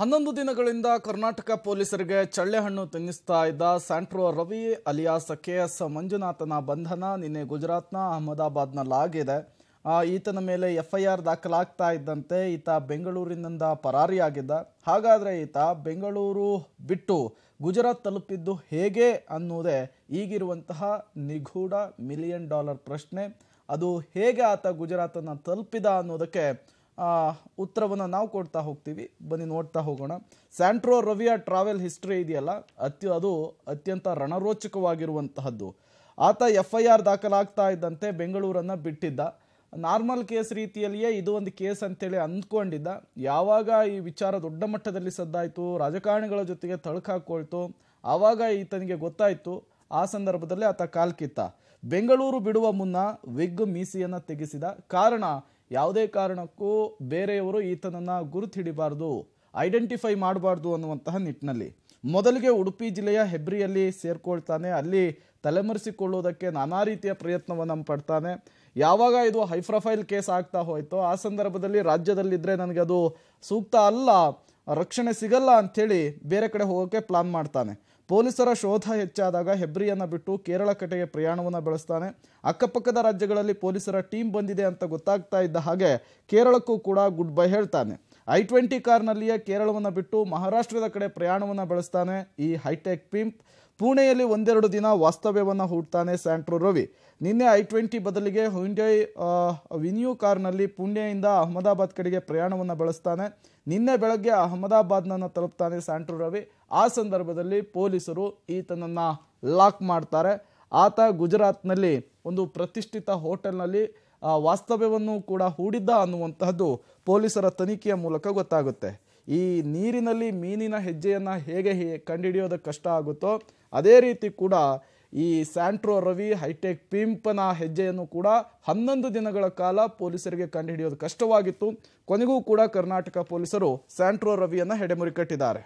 ಹನ್ನೊಂದು ದಿನಗಳಿಂದ ಕರ್ನಾಟಕ ಪೊಲೀಸರಿಗೆ ಚಳ್ಳೆಹಣ್ಣು ತಿನ್ನಿಸ್ತಾ ಇದ್ದ Santro Ravi alias K S ಮಂಜುನಾಥನ ಬಂಧನ ನಿನ್ನೆ ಗುಜರಾತ್ನ ಅಹಮದಾಬಾದ್ನಲ್ಲಾಗಿದೆ ಈತನ ಮೇಲೆ ಎಫ್ ಐ ಆರ್ ದಾಖಲಾಗ್ತಾ ಇದ್ದಂತೆ ಈತ ಬೆಂಗಳೂರಿನಿಂದ ಪರಾರಿಯಾಗಿದ್ದ ಹಾಗಾದರೆ ಈತ ಬೆಂಗಳೂರು ಬಿಟ್ಟು ಗುಜರಾತ್ ತಲುಪಿದ್ದು ಹೇಗೆ ಅನ್ನೋದೇ ಈಗಿರುವಂತಹ ನಿಗೂಢ ಮಿಲಿಯನ್ ಡಾಲರ್ ಪ್ರಶ್ನೆ ಅದು ಹೇಗೆ ಆತ ಗುಜರಾತನ್ನು ತಲುಪಿದ ಅನ್ನೋದಕ್ಕೆ ಉತ್ತರವನ್ನು ನಾವು ಕೊಡ್ತಾ ಹೋಗ್ತೀವಿ ಬನ್ನಿ ನೋಡ್ತಾ ಹೋಗೋಣ ಸ್ಯಾಂಟ್ರೋ ರವಿಯ ಟ್ರಾವೆಲ್ ಹಿಸ್ಟ್ರಿ ಇದೆಯಲ್ಲ ಅತ್ಯ ಅದು ಅತ್ಯಂತ ರಣರೋಚಕವಾಗಿರುವಂತಹದ್ದು ಆತ ಎಫ್ ಐ ಆರ್ ದಾಖಲಾಗ್ತಾ ಇದ್ದಂತೆ ಬೆಂಗಳೂರನ್ನು ಬಿಟ್ಟಿದ್ದ ನಾರ್ಮಲ್ ಕೇಸ್ ರೀತಿಯಲ್ಲಿಯೇ ಇದು ಒಂದು ಕೇಸ್ ಅಂತೇಳಿ ಅಂದ್ಕೊಂಡಿದ್ದ ಯಾವಾಗ ಈ ವಿಚಾರ ದೊಡ್ಡ ಮಟ್ಟದಲ್ಲಿ ಸದ್ದಾಯಿತು ರಾಜಕಾರಣಿಗಳ ಜೊತೆಗೆ ಹಾಕ್ಕೊಳ್ತು ಆವಾಗ ಈತನಿಗೆ ಗೊತ್ತಾಯಿತು ಆ ಸಂದರ್ಭದಲ್ಲಿ ಆತ ಕಾಲ್ಕಿತ್ತ ಬೆಂಗಳೂರು ಬಿಡುವ ಮುನ್ನ ವಿಗ್ ಮೀಸಿಯನ್ನು ತೆಗೆಸಿದ ಕಾರಣ ಯಾವುದೇ ಕಾರಣಕ್ಕೂ ಬೇರೆಯವರು ಈತನನ್ನು ಗುರುತು ಹಿಡಿಬಾರ್ದು ಐಡೆಂಟಿಫೈ ಮಾಡಬಾರ್ದು ಅನ್ನುವಂತಹ ನಿಟ್ಟಿನಲ್ಲಿ ಮೊದಲಿಗೆ ಉಡುಪಿ ಜಿಲ್ಲೆಯ ಹೆಬ್ರಿಯಲ್ಲಿ ಸೇರ್ಕೊಳ್ತಾನೆ ಅಲ್ಲಿ ತಲೆಮರೆಸಿಕೊಳ್ಳುವುದಕ್ಕೆ ನಾನಾ ರೀತಿಯ ಪ್ರಯತ್ನವನ್ನು ಪಡ್ತಾನೆ ಯಾವಾಗ ಇದು ಹೈ ಪ್ರೊಫೈಲ್ ಕೇಸ್ ಆಗ್ತಾ ಹೋಯ್ತೋ ಆ ಸಂದರ್ಭದಲ್ಲಿ ರಾಜ್ಯದಲ್ಲಿದ್ದರೆ ನನಗೆ ಅದು ಸೂಕ್ತ ಅಲ್ಲ ರಕ್ಷಣೆ ಸಿಗಲ್ಲ ಅಂಥೇಳಿ ಬೇರೆ ಕಡೆ ಹೋಗೋಕ್ಕೆ ಪ್ಲಾನ್ ಮಾಡ್ತಾನೆ ಪೊಲೀಸರ ಶೋಧ ಹೆಚ್ಚಾದಾಗ ಹೆಬ್ರಿಯನ್ನು ಬಿಟ್ಟು ಕೇರಳ ಕಡೆಗೆ ಪ್ರಯಾಣವನ್ನು ಬೆಳೆಸ್ತಾನೆ ಅಕ್ಕಪಕ್ಕದ ರಾಜ್ಯಗಳಲ್ಲಿ ಪೊಲೀಸರ ಟೀಮ್ ಬಂದಿದೆ ಅಂತ ಗೊತ್ತಾಗ್ತಾ ಇದ್ದ ಹಾಗೆ ಕೇರಳಕ್ಕೂ ಕೂಡ ಗುಡ್ ಬೈ ಹೇಳ್ತಾನೆ ಐ ಟ್ವೆಂಟಿ ಕಾರ್ನಲ್ಲಿಯೇ ಕೇರಳವನ್ನು ಬಿಟ್ಟು ಮಹಾರಾಷ್ಟ್ರದ ಕಡೆ ಪ್ರಯಾಣವನ್ನು ಬೆಳೆಸ್ತಾನೆ ಈ ಹೈಟೆಕ್ ಪಿಂಪ್ ಪುಣೆಯಲ್ಲಿ ಒಂದೆರಡು ದಿನ ವಾಸ್ತವ್ಯವನ್ನು ಹೂಡ್ತಾನೆ ಸ್ಯಾಂಟ್ರೋ ರವಿ ನಿನ್ನೆ ಐ ಟ್ವೆಂಟಿ ಬದಲಿಗೆ ಹುಂಡೈ ವಿನ್ಯೂ ಕಾರ್ನಲ್ಲಿ ಪುಣೆಯಿಂದ ಅಹಮದಾಬಾದ್ ಕಡೆಗೆ ಪ್ರಯಾಣವನ್ನು ಬೆಳೆಸ್ತಾನೆ ನಿನ್ನೆ ಬೆಳಗ್ಗೆ ಅಹಮದಾಬಾದ್ನನ್ನು ತಲುಪ್ತಾನೆ ಸ್ಯಾಂಟ್ರೋ ರವಿ ಆ ಸಂದರ್ಭದಲ್ಲಿ ಪೊಲೀಸರು ಈತನನ್ನು ಲಾಕ್ ಮಾಡ್ತಾರೆ ಆತ ಗುಜರಾತ್ನಲ್ಲಿ ಒಂದು ಪ್ರತಿಷ್ಠಿತ ಹೋಟೆಲ್ನಲ್ಲಿ ಆ ವಾಸ್ತವ್ಯವನ್ನು ಕೂಡ ಹೂಡಿದ್ದ ಅನ್ನುವಂತಹದ್ದು ಪೊಲೀಸರ ತನಿಖೆಯ ಮೂಲಕ ಗೊತ್ತಾಗುತ್ತೆ ಈ ನೀರಿನಲ್ಲಿ ಮೀನಿನ ಹೆಜ್ಜೆಯನ್ನು ಹೇಗೆ ಕಂಡುಹಿಡಿಯೋದಕ್ಕೆ ಕಷ್ಟ ಆಗುತ್ತೋ ಅದೇ ರೀತಿ ಕೂಡ ಈ ಸ್ಯಾಂಟ್ರೋ ರವಿ ಹೈಟೆಕ್ ಪಿಂಪನ ಹೆಜ್ಜೆಯನ್ನು ಕೂಡ ಹನ್ನೊಂದು ದಿನಗಳ ಕಾಲ ಪೊಲೀಸರಿಗೆ ಕಂಡುಹಿಡಿಯೋದು ಕಷ್ಟವಾಗಿತ್ತು ಕೊನೆಗೂ ಕೂಡ ಕರ್ನಾಟಕ ಪೊಲೀಸರು ಸ್ಯಾಂಟ್ರೋ ರವಿಯನ್ನು ಹೆಡೆಮುರಿಕಟ್ಟಿದ್ದಾರೆ